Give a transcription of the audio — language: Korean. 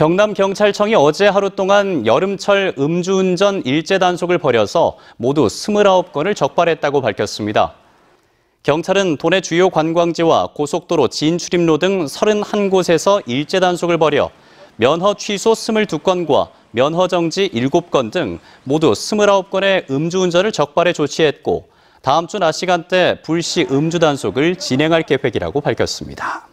경남경찰청이 어제 하루 동안 여름철 음주운전 일제단속을 벌여서 모두 29건을 적발했다고 밝혔습니다. 경찰은 도내 주요 관광지와 고속도로 진출입로 등 31곳에서 일제단속을 벌여 면허 취소 22건과 면허 정지 7건 등 모두 29건의 음주운전을 적발해 조치했고 다음 주 낮 시간대 불시 음주 단속을 진행할 계획이라고 밝혔습니다.